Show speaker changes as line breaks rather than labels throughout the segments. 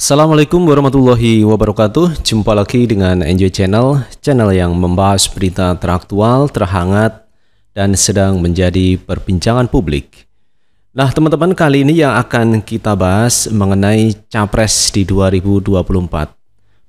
Assalamualaikum warahmatullahi wabarakatuh Jumpa lagi dengan Enjoy Channel Channel yang membahas berita teraktual, terhangat Dan sedang menjadi perbincangan publik Nah teman-teman kali ini yang akan kita bahas mengenai Capres di 2024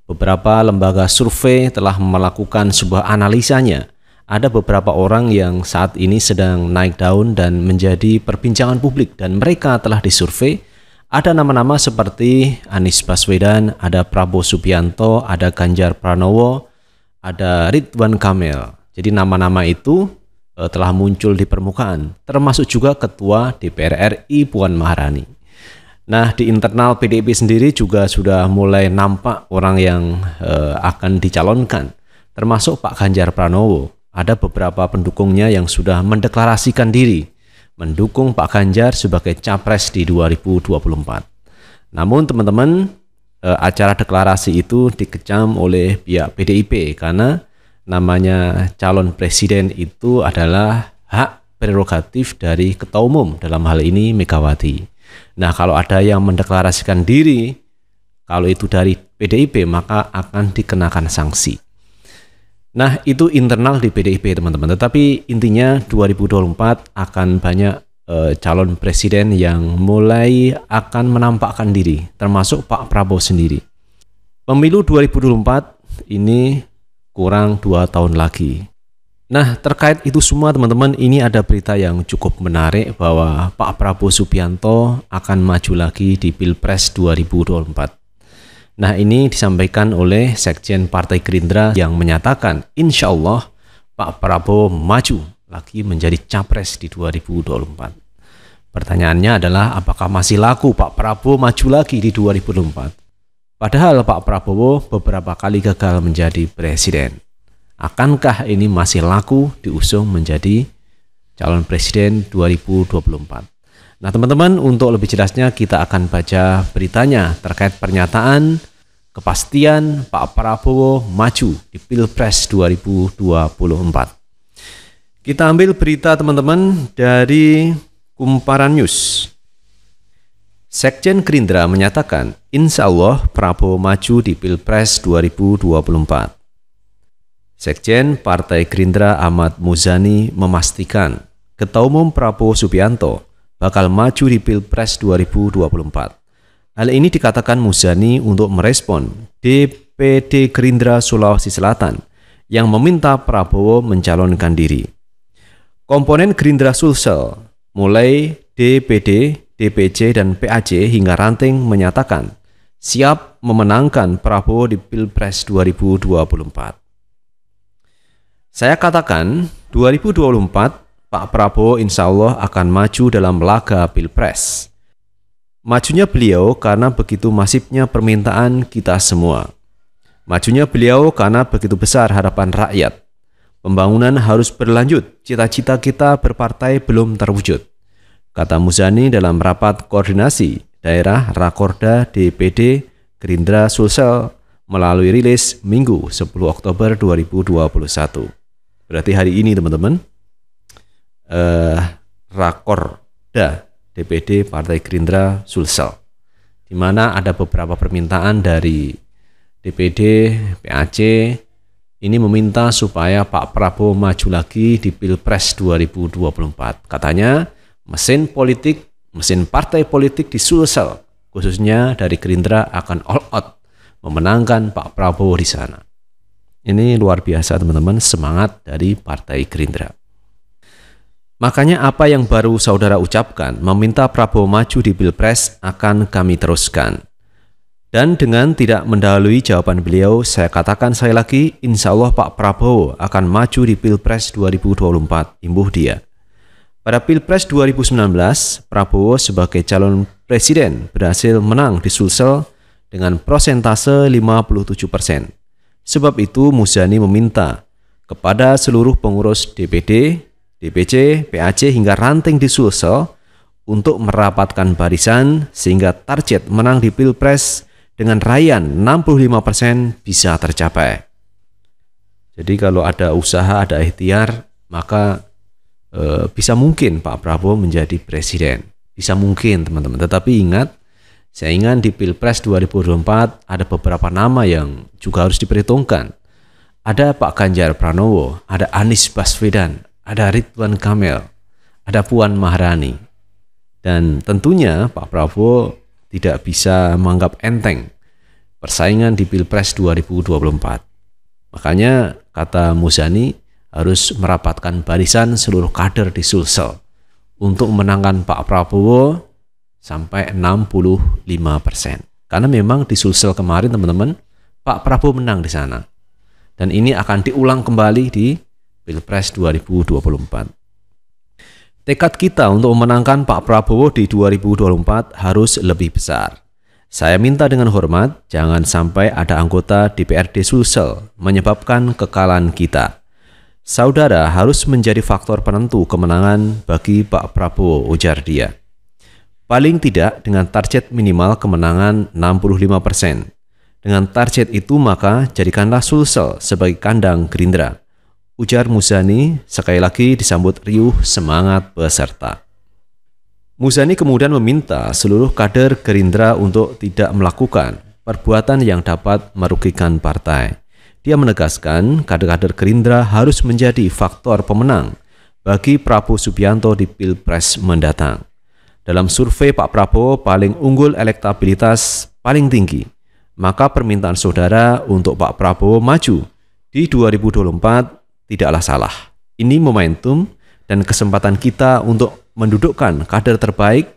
Beberapa lembaga survei telah melakukan sebuah analisanya Ada beberapa orang yang saat ini sedang naik daun dan menjadi perbincangan publik Dan mereka telah disurvei ada nama-nama seperti Anies Baswedan, ada Prabowo Subianto, ada Ganjar Pranowo, ada Ridwan Kamil. Jadi nama-nama itu e, telah muncul di permukaan, termasuk juga Ketua DPR RI Puan Maharani. Nah, di internal PDIP sendiri juga sudah mulai nampak orang yang e, akan dicalonkan, termasuk Pak Ganjar Pranowo. Ada beberapa pendukungnya yang sudah mendeklarasikan diri mendukung Pak Ganjar sebagai capres di 2024. Namun teman-teman eh, acara deklarasi itu dikecam oleh pihak PDIP karena namanya calon presiden itu adalah hak prerogatif dari ketua umum dalam hal ini Megawati. Nah, kalau ada yang mendeklarasikan diri kalau itu dari PDIP maka akan dikenakan sanksi. Nah, itu internal di PDIP, teman-teman. Tetapi intinya 2024 akan banyak eh, calon presiden yang mulai akan menampakkan diri, termasuk Pak Prabowo sendiri. Pemilu 2024 ini kurang dua tahun lagi. Nah, terkait itu semua teman-teman, ini ada berita yang cukup menarik bahwa Pak Prabowo Subianto akan maju lagi di Pilpres 2024. Nah ini disampaikan oleh Sekjen Partai Gerindra yang menyatakan insya Allah Pak Prabowo maju lagi menjadi capres di 2024. Pertanyaannya adalah apakah masih laku Pak Prabowo maju lagi di 2024? Padahal Pak Prabowo beberapa kali gagal menjadi presiden. Akankah ini masih laku diusung menjadi calon presiden 2024? Nah, teman-teman, untuk lebih jelasnya kita akan baca beritanya terkait pernyataan kepastian Pak Prabowo maju di Pilpres 2024. Kita ambil berita teman-teman dari Kumparan News. Sekjen Gerindra menyatakan, insya Allah Prabowo maju di Pilpres 2024. Sekjen Partai Gerindra Ahmad Muzani memastikan, Ketua Umum Prabowo Subianto bakal maju di Pilpres 2024. Hal ini dikatakan Muzani untuk merespon DPD Gerindra Sulawesi Selatan yang meminta Prabowo mencalonkan diri. Komponen Gerindra Sulsel, mulai DPD, DPC, dan PAC hingga ranting menyatakan siap memenangkan Prabowo di Pilpres 2024. Saya katakan 2024 Pak Prabowo insya Allah akan maju dalam laga Pilpres. Majunya beliau karena begitu masifnya permintaan kita semua. Majunya beliau karena begitu besar harapan rakyat. Pembangunan harus berlanjut, cita-cita kita berpartai belum terwujud. Kata Muzani dalam rapat koordinasi daerah Rakorda DPD Gerindra Sulsel melalui rilis Minggu 10 Oktober 2021. Berarti hari ini teman-teman, eh, Rakorda DPD Partai Gerindra Sulsel di mana ada beberapa permintaan dari DPD, PAC ini meminta supaya Pak Prabowo maju lagi di Pilpres 2024. Katanya mesin politik, mesin partai politik di Sulsel khususnya dari Gerindra akan all out memenangkan Pak Prabowo di sana. Ini luar biasa teman-teman semangat dari Partai Gerindra. Makanya apa yang baru saudara ucapkan meminta Prabowo maju di Pilpres akan kami teruskan. Dan dengan tidak mendahului jawaban beliau, saya katakan saya lagi, insya Allah Pak Prabowo akan maju di Pilpres 2024, imbuh dia. Pada Pilpres 2019, Prabowo sebagai calon presiden berhasil menang di Sulsel dengan prosentase 57 persen. Sebab itu Muzani meminta kepada seluruh pengurus DPD DPC, PAC hingga ranting di Sulsel untuk merapatkan barisan sehingga target menang di Pilpres dengan raihan 65% bisa tercapai. Jadi kalau ada usaha, ada ikhtiar, maka e, bisa mungkin Pak Prabowo menjadi presiden. Bisa mungkin teman-teman. Tetapi ingat, saya ingat di Pilpres 2024 ada beberapa nama yang juga harus diperhitungkan. Ada Pak Ganjar Pranowo, ada Anies Baswedan, ada Ridwan Kamil, ada Puan Maharani. Dan tentunya Pak Prabowo tidak bisa menganggap enteng persaingan di Pilpres 2024. Makanya kata Muzani harus merapatkan barisan seluruh kader di Sulsel untuk menangkan Pak Prabowo sampai 65 persen. Karena memang di Sulsel kemarin teman-teman Pak Prabowo menang di sana. Dan ini akan diulang kembali di Pilpres 2024. Tekad kita untuk memenangkan Pak Prabowo di 2024 harus lebih besar. Saya minta dengan hormat, jangan sampai ada anggota DPRD Sulsel menyebabkan kekalahan kita. Saudara harus menjadi faktor penentu kemenangan bagi Pak Prabowo, ujar dia. Paling tidak dengan target minimal kemenangan 65%. Dengan target itu maka jadikanlah Sulsel sebagai kandang Gerindra. Ujar Muzani, sekali lagi disambut riuh semangat peserta. Muzani kemudian meminta seluruh kader Gerindra untuk tidak melakukan perbuatan yang dapat merugikan partai. Dia menegaskan kader-kader Gerindra harus menjadi faktor pemenang bagi Prabowo Subianto di Pilpres mendatang. Dalam survei Pak Prabowo paling unggul elektabilitas paling tinggi, maka permintaan saudara untuk Pak Prabowo maju di 2024 tidaklah salah. Ini momentum dan kesempatan kita untuk mendudukkan kader terbaik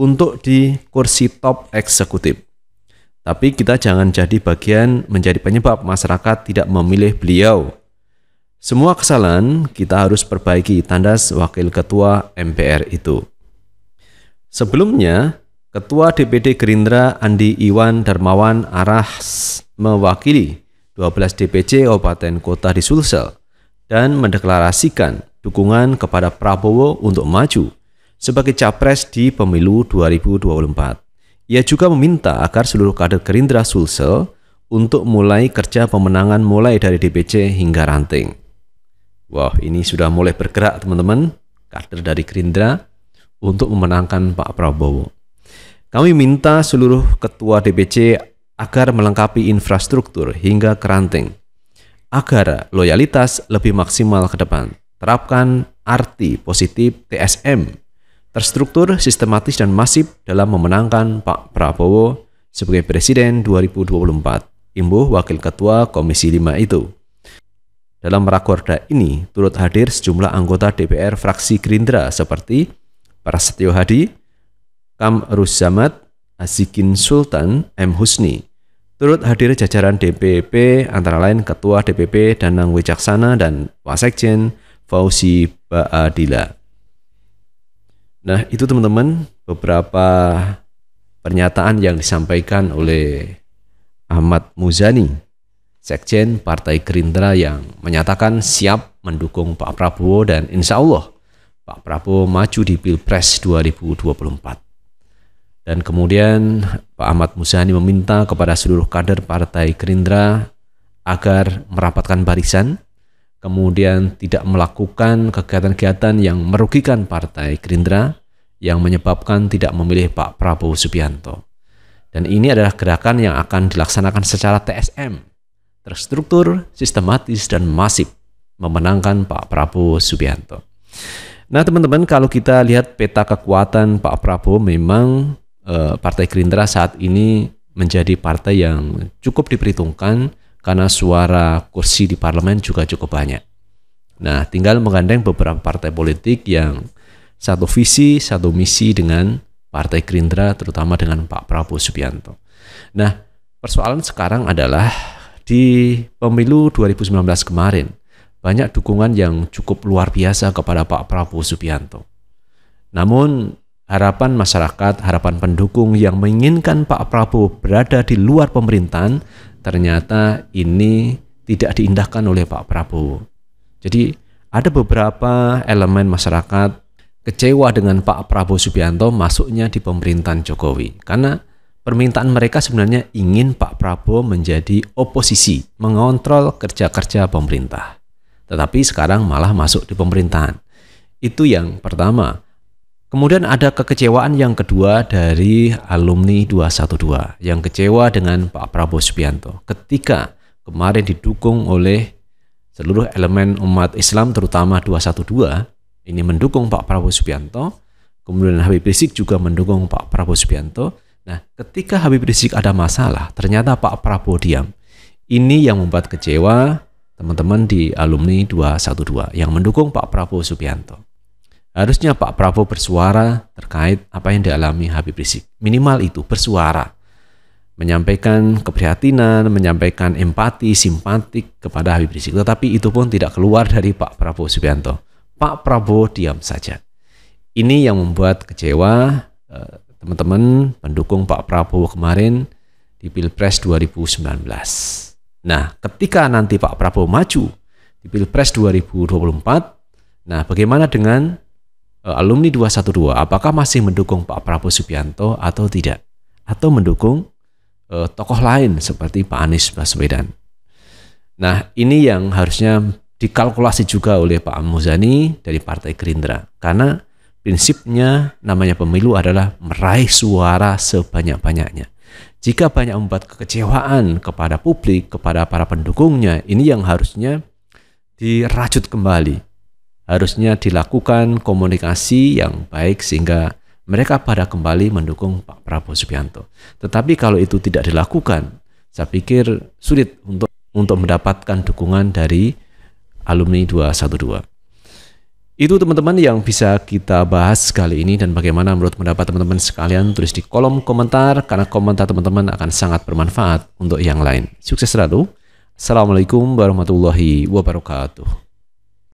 untuk di kursi top eksekutif. Tapi kita jangan jadi bagian menjadi penyebab masyarakat tidak memilih beliau. Semua kesalahan kita harus perbaiki tandas Wakil Ketua MPR itu. Sebelumnya, Ketua DPD Gerindra Andi Iwan Darmawan Arah mewakili 12 DPC Kabupaten Kota di Sulsel dan mendeklarasikan dukungan kepada Prabowo untuk maju sebagai capres di pemilu 2024. Ia juga meminta agar seluruh kader Gerindra Sulsel untuk mulai kerja pemenangan mulai dari DPC hingga ranting. Wah, ini sudah mulai bergerak teman-teman, kader dari Gerindra untuk memenangkan Pak Prabowo. Kami minta seluruh ketua DPC agar melengkapi infrastruktur hingga keranting agar loyalitas lebih maksimal ke depan. Terapkan arti positif TSM, terstruktur, sistematis, dan masif dalam memenangkan Pak Prabowo sebagai Presiden 2024, imbuh Wakil Ketua Komisi 5 itu. Dalam rakorda ini turut hadir sejumlah anggota DPR fraksi Gerindra seperti Prasetyo Hadi, Kam Ruzamat, Azikin Sultan, M. Husni, Turut hadir jajaran DPP antara lain Ketua DPP Danang Wijaksana dan Wasekjen Fauzi Baadila. Nah itu teman-teman beberapa pernyataan yang disampaikan oleh Ahmad Muzani, Sekjen Partai Gerindra yang menyatakan siap mendukung Pak Prabowo dan insya Allah Pak Prabowo maju di Pilpres 2024. Dan kemudian Pak Ahmad Musyani meminta kepada seluruh kader Partai Gerindra agar merapatkan barisan, kemudian tidak melakukan kegiatan-kegiatan yang merugikan Partai Gerindra yang menyebabkan tidak memilih Pak Prabowo Subianto. Dan ini adalah gerakan yang akan dilaksanakan secara TSM, terstruktur, sistematis, dan masif memenangkan Pak Prabowo Subianto. Nah teman-teman kalau kita lihat peta kekuatan Pak Prabowo memang Eh, partai Gerindra saat ini menjadi partai yang cukup diperhitungkan karena suara kursi di parlemen juga cukup banyak. Nah, tinggal menggandeng beberapa partai politik yang satu visi, satu misi dengan Partai Gerindra, terutama dengan Pak Prabowo Subianto. Nah, persoalan sekarang adalah di pemilu 2019 kemarin, banyak dukungan yang cukup luar biasa kepada Pak Prabowo Subianto. Namun, harapan masyarakat, harapan pendukung yang menginginkan Pak Prabowo berada di luar pemerintahan, ternyata ini tidak diindahkan oleh Pak Prabowo. Jadi ada beberapa elemen masyarakat kecewa dengan Pak Prabowo Subianto masuknya di pemerintahan Jokowi karena permintaan mereka sebenarnya ingin Pak Prabowo menjadi oposisi, mengontrol kerja-kerja pemerintah. Tetapi sekarang malah masuk di pemerintahan. Itu yang pertama. Kemudian ada kekecewaan yang kedua dari alumni 212 yang kecewa dengan Pak Prabowo Subianto ketika kemarin didukung oleh seluruh elemen umat Islam terutama 212 ini mendukung Pak Prabowo Subianto kemudian Habib Rizik juga mendukung Pak Prabowo Subianto nah ketika Habib Rizik ada masalah ternyata Pak Prabowo diam ini yang membuat kecewa teman-teman di alumni 212 yang mendukung Pak Prabowo Subianto Harusnya Pak Prabowo bersuara terkait apa yang dialami Habib Rizik. Minimal itu bersuara. Menyampaikan keprihatinan, menyampaikan empati, simpatik kepada Habib Rizik. Tetapi itu pun tidak keluar dari Pak Prabowo Subianto. Pak Prabowo diam saja. Ini yang membuat kecewa eh, teman-teman pendukung Pak Prabowo kemarin di Pilpres 2019. Nah, ketika nanti Pak Prabowo maju di Pilpres 2024, nah bagaimana dengan Eh, alumni 212 apakah masih mendukung Pak Prabowo Subianto atau tidak atau mendukung uh, tokoh lain seperti Pak Anies Baswedan. Nah, ini yang harusnya dikalkulasi juga oleh Pak Muzani dari Partai Gerindra karena prinsipnya namanya pemilu adalah meraih suara sebanyak-banyaknya. Jika banyak membuat kekecewaan kepada publik, kepada para pendukungnya, ini yang harusnya dirajut kembali harusnya dilakukan komunikasi yang baik sehingga mereka pada kembali mendukung Pak Prabowo Subianto. Tetapi kalau itu tidak dilakukan, saya pikir sulit untuk untuk mendapatkan dukungan dari alumni 212. Itu teman-teman yang bisa kita bahas kali ini dan bagaimana menurut pendapat teman-teman sekalian tulis di kolom komentar karena komentar teman-teman akan sangat bermanfaat untuk yang lain. Sukses selalu. Assalamualaikum warahmatullahi wabarakatuh.